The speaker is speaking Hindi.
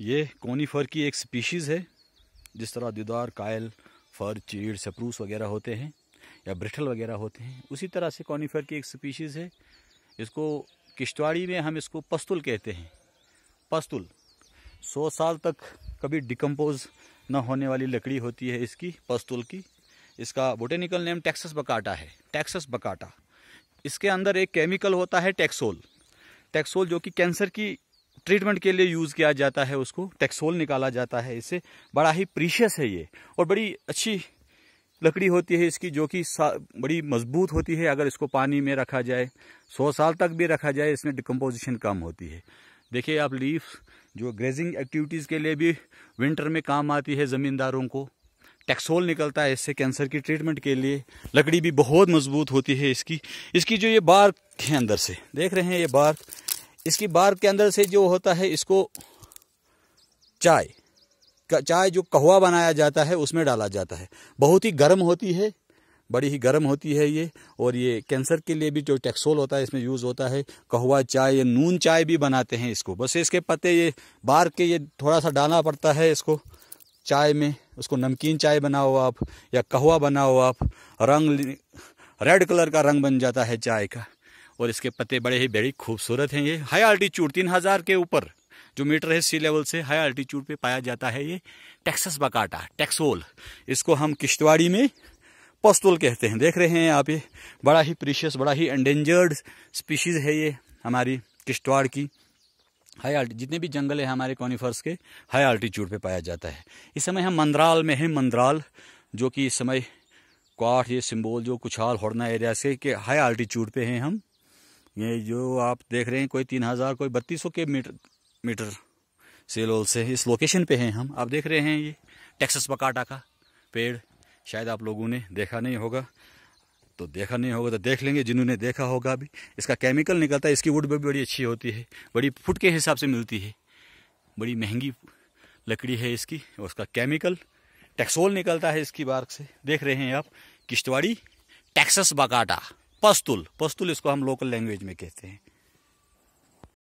ये कोनीफर की एक स्पीशीज़ है जिस तरह दीदार कायल फर चीड़ सप्रूस वगैरह होते हैं या ब्रिटल वगैरह होते हैं उसी तरह से कॉनीफर की एक स्पीशीज़ है इसको किश्तवाड़ी में हम इसको पस्तुल कहते हैं पस्तुल सौ साल तक कभी डिकम्पोज न होने वाली लकड़ी होती है इसकी पस्तुल की इसका बोटेनिकल नेम टैक्सस बकाटा है टैक्सस बकाटा इसके अंदर एक केमिकल होता है टैक्सोल टैक्सोल जो कि कैंसर की ट्रीटमेंट के लिए यूज़ किया जाता है उसको टेक्सोल निकाला जाता है इससे बड़ा ही प्रीशियस है ये और बड़ी अच्छी लकड़ी होती है इसकी जो कि बड़ी मजबूत होती है अगर इसको पानी में रखा जाए सौ साल तक भी रखा जाए इसमें डिकम्पोजिशन कम होती है देखिए आप लीफ जो ग्रेजिंग एक्टिविटीज़ के लिए भी विंटर में काम आती है ज़मींदारों को टेक्सोल निकलता है इससे कैंसर की ट्रीटमेंट के लिए लकड़ी भी बहुत मजबूत होती है इसकी इसकी जो ये बार्क है अंदर से देख रहे हैं ये बार्क इसकी बार के अंदर से जो होता है इसको चाय चाय जो कहवा बनाया जाता है उसमें डाला जाता है बहुत ही गर्म होती है बड़ी ही गर्म होती है ये और ये कैंसर के लिए भी जो टेक्सोल होता है इसमें यूज़ होता है कहवा चाय या नून चाय भी बनाते हैं इसको बस इसके पत्ते ये बार के ये थोड़ा सा डालना पड़ता है इसको चाय में उसको नमकीन चाय बनाओ आप या कहवा बनाओ आप रंग रेड कलर का रंग बन जाता है चाय का और इसके पत्ते बड़े ही बड़ी खूबसूरत हैं ये हाई आल्टीट्यूड तीन हज़ार के ऊपर जो मीटर है सी लेवल से हाई आल्टीट्यूड पे पाया जाता है ये टेक्सस बकाटा टेक्सोल इसको हम किश्तवाड़ी में पोस्तुल कहते हैं देख रहे हैं आप ये बड़ा ही प्रीशियस बड़ा ही एंडेंजर्ड स्पीशीज़ है ये हमारी किश्तवाड़ की हाई आल्टी जितने भी जंगल है हमारे कॉनिफर्स के हाई आल्टीट्यूड पे पाया जाता है इस समय हम मंदराल में हैं मंदराल जो कि इस समय क्वाठ ये सिंबल जो कुछाल होड़ना एरिया से कि हाई आल्टीट्यूड पे हैं हम ये जो आप देख रहे हैं कोई तीन हज़ार कोई बत्तीस सौ के मीटर मीटर सेलोल से इस लोकेशन पे हैं हम आप देख रहे हैं ये टेक्सस पकाटा का पेड़ शायद आप लोगों ने देखा नहीं होगा तो देखा नहीं होगा तो देख लेंगे जिन्होंने देखा होगा अभी इसका केमिकल निकलता है इसकी वुड भी बड़ी अच्छी होती है बड़ी फुट के हिसाब से मिलती है बड़ी महंगी लकड़ी है इसकी उसका केमिकल टैक्सोल निकलता है इसकी बार्क से देख रहे हैं आप किश्तवाड़ी टैक्सस बाकाटा पस्तुल पस्तुल इसको हम लोकल लैंग्वेज में कहते हैं